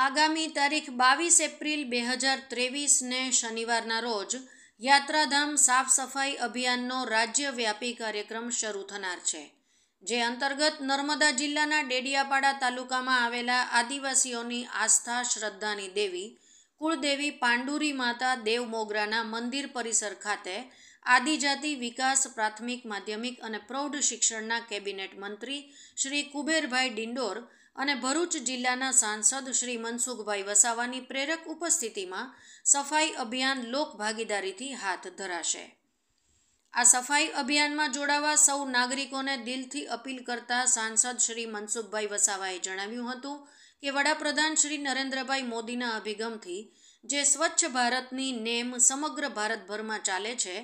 આગામી તારીખ બાવીસ એપ્રિલ બે હજાર ત્રેવીસને શનિવારના રોજ યાત્રાધામ સાફ સફાઈ અભિયાનનો રાજ્યવ્યાપી કાર્યક્રમ શરૂ થનાર છે જે અંતર્ગત નર્મદા જિલ્લાના ડેડિયાપાડા તાલુકામાં આવેલા આદિવાસીઓની આસ્થા શ્રદ્ધાની દેવી કુળદેવી પાંડુરી માતા દેવ મોગરાના મંદિર પરિસર ખાતે આદિજાતિ વિકાસ પ્રાથમિક માધ્યમિક અને પ્રૌઢ શિક્ષણના કેબિનેટ મંત્રી શ્રી કુબેરભાઈ ડિંડોર અને ભરૂચ જિલ્લાના સાંસદ શ્રી મનસુખભાઈ વસાવાની પ્રેરક ઉપસ્થિતિમાં સફાઈ અભિયાન લોકભાગીદારીથી હાથ ધરાશે આ સફાઈ અભિયાનમાં જોડાવા સૌ નાગરિકોને દિલથી અપીલ કરતા સાંસદ શ્રી મનસુખભાઈ વસાવાએ જણાવ્યું હતું કે વડાપ્રધાન શ્રી નરેન્દ્રભાઈ મોદીના અભિગમથી જે સ્વચ્છ ભારતની નેમ સમગ્ર ભારતભરમાં ચાલે છે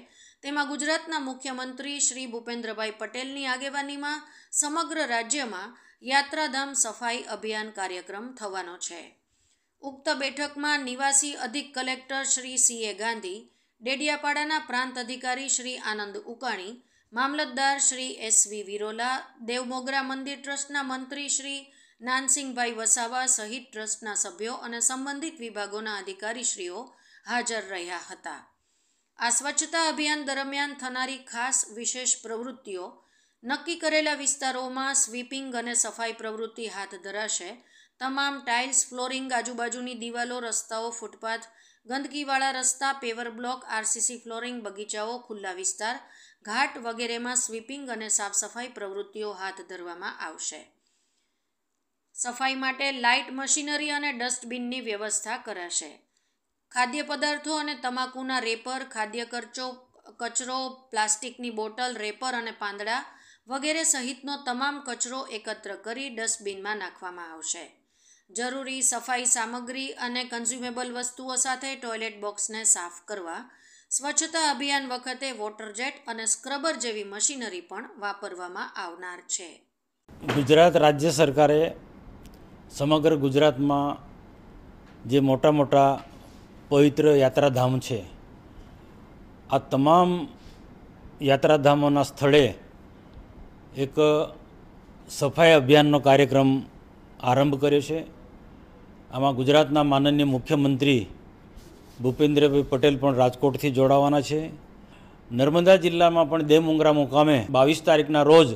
તેમાં ગુજરાતના મુખ્યમંત્રી શ્રી ભૂપેન્દ્રભાઈ પટેલની આગેવાનીમાં સમગ્ર રાજ્યમાં યાત્રાધામ સફાઈ અભિયાન કાર્યક્રમ થવાનો છે ઉક્ત બેઠકમાં નિવાસી અધિક collector Shri C A Gandhi ડેડિયાપાડાના પ્રાંત અધિકારી શ્રી આનંદ ઉકાણી મામલતદાર શ્રી એસ વી વિરોલા દેવમોગરા મંદિર ટ્રસ્ટના મંત્રી શ્રી નાનસિંહભાઈ વસાવા સહિત ટ્રસ્ટના સભ્યો અને સંબંધિત વિભાગોના અધિકારીશ્રીઓ હાજર રહ્યા હતા આ સ્વચ્છતા અભિયાન દરમિયાન થનારી ખાસ વિશેષ પ્રવૃત્તિઓ નક્કી કરેલા વિસ્તારોમાં સ્વીપિંગ અને સફાઈ પ્રવૃત્તિ હાથ ધરાશે તમામ ટાઇલ્સ ફ્લોરિંગ આજુબાજુની દિવાલો રસ્તાઓ ફૂટપાથ ગંદકીવાળા રસ્તા પેવર બ્લોક આરસીસી ફ્લોરિંગ બગીચાઓ ખુલ્લા વિસ્તાર ઘાટ વગેરેમાં સ્વીપિંગ અને સાફસફાઈ પ્રવૃત્તિઓ હાથ ધરવામાં આવશે સફાઈ માટે લાઇટ મશીનરી અને ડસ્ટબિનની વ્યવસ્થા કરાશે ખાદ્ય પદાર્થો અને તમાકુના રેપર ખાદ્ય ખર્ચો કચરો પ્લાસ્ટિકની બોટલ રેપર અને પાંદડા વગેરે સહિતનો તમામ કચરો એકત્ર કરી ડસ્ટબિનમાં નાખવામાં આવશે જરૂરી સફાઈ સામગ્રી અને કન્ઝ્યુમેબલ વસ્તુઓ સાથે ટોયલેટ બોક્સને સાફ કરવા સ્વચ્છતા અભિયાન વખતે વોટર જેટ અને સ્ક્રબર જેવી મશીનરી પણ વાપરવામાં આવનાર છે ગુજરાત રાજ્ય સરકારે સમગ્ર ગુજરાતમાં જે મોટા મોટા પવિત્ર યાત્રાધામ છે આ તમામ યાત્રાધામોના સ્થળે એક સફાઈ અભિયાનનો કાર્યક્રમ આરંભ કર્યો છે આમાં ગુજરાતના માનનીય મુખ્યમંત્રી ભૂપેન્દ્રભાઈ પટેલ પણ રાજકોટથી જોડાવાના છે નર્મદા જિલ્લામાં પણ દેમુંગરા મુકામે બાવીસ તારીખના રોજ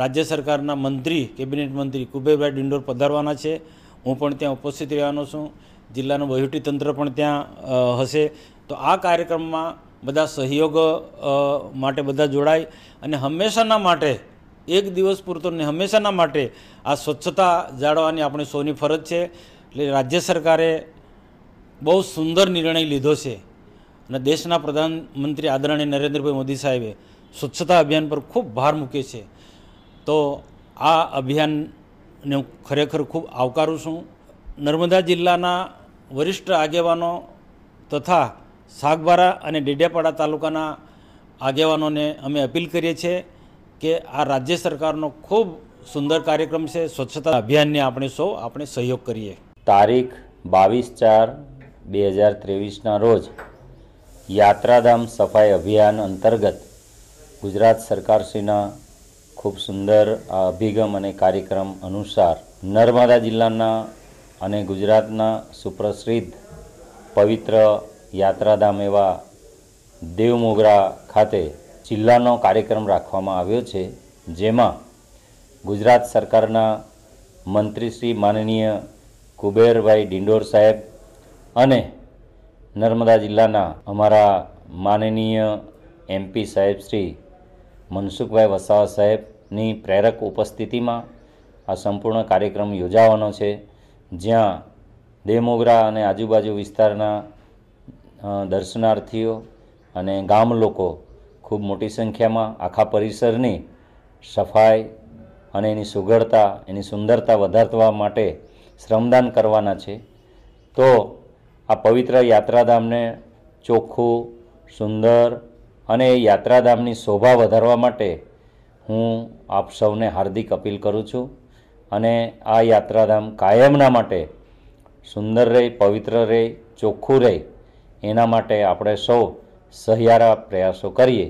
રાજ્ય સરકારના મંત્રી કેબિનેટ મંત્રી કુબેરભાઈ ડિંડોર પધારવાના છે હું પણ ત્યાં ઉપસ્થિત રહેવાનો છું જિલ્લાનું વહીવટીતંત્ર પણ ત્યાં હશે તો આ કાર્યક્રમમાં બધા સહયોગ માટે બધા જોડાય અને હંમેશાના માટે એક દિવસ પૂરતો ને હંમેશાના માટે આ સ્વચ્છતા જાળવવાની આપણી સૌની ફરજ છે એટલે રાજ્ય સરકારે બહુ સુંદર નિર્ણય લીધો છે અને દેશના પ્રધાનમંત્રી આદરણીય નરેન્દ્રભાઈ મોદી સાહેબે સ્વચ્છતા અભિયાન પર ખૂબ ભાર મૂકે છે તો આ અભિયાનને હું ખરેખર ખૂબ આવકારું છું નર્મદા જિલ્લાના વરિષ્ઠ આગેવાનો તથા સાગબારા અને ડેડિયાપાડા તાલુકાના આગેવાનોને અમે અપીલ કરીએ છીએ કે આ રાજ્ય સરકારનો ખૂબ સુંદર કાર્યક્રમ છે સ્વચ્છતા અભિયાનને આપણે સૌ આપણે સહયોગ કરીએ તારીખ બાવીસ ચાર બે હજાર ત્રેવીસના રોજ યાત્રાધામ સફાઈ અભિયાન અંતર્ગત ગુજરાત સરકારશ્રીના ખૂબ સુંદર અભિગમ અને કાર્યક્રમ અનુસાર નર્મદા જિલ્લાના અને ગુજરાતના સુપ્રસિદ્ધ પવિત્ર યાત્રાધામ એવા દેવમોગરા ખાતે જિલ્લાનો કાર્યક્રમ રાખવામાં આવ્યો છે જેમાં ગુજરાત સરકારના મંત્રી શ્રી માનનીય કુબેરભાઈ ડિંડોર સાહેબ અને નર્મદા જિલ્લાના અમારા માનનીય એમપી સાહેબ શ્રી મનસુખભાઈ વસાવા સાહેબની પ્રેરક ઉપસ્થિતિમાં આ સંપૂર્ણ કાર્યક્રમ યોજાવાનો છે જ્યાં દેમોગરા અને આજુબાજુ વિસ્તારના દર્શનાર્થીઓ અને ગામ લોકો ખૂબ મોટી સંખ્યામાં આખા પરિસરની સફાઈ અને એની સુઘડતા એની સુંદરતા વધારવા માટે શ્રમદાન કરવાના છે તો આ પવિત્ર યાત્રાધામને ચોખ્ખું સુંદર અને એ યાત્રાધામની શોભા વધારવા માટે હું આપ સૌને હાર્દિક અપીલ કરું છું અને આ યાત્રાધામ કાયમના માટે સુંદર રહે પવિત્ર રહે ચોખ્ખું રહે એના માટે આપણે સૌ સહિયારા પ્રયાસો કરીએ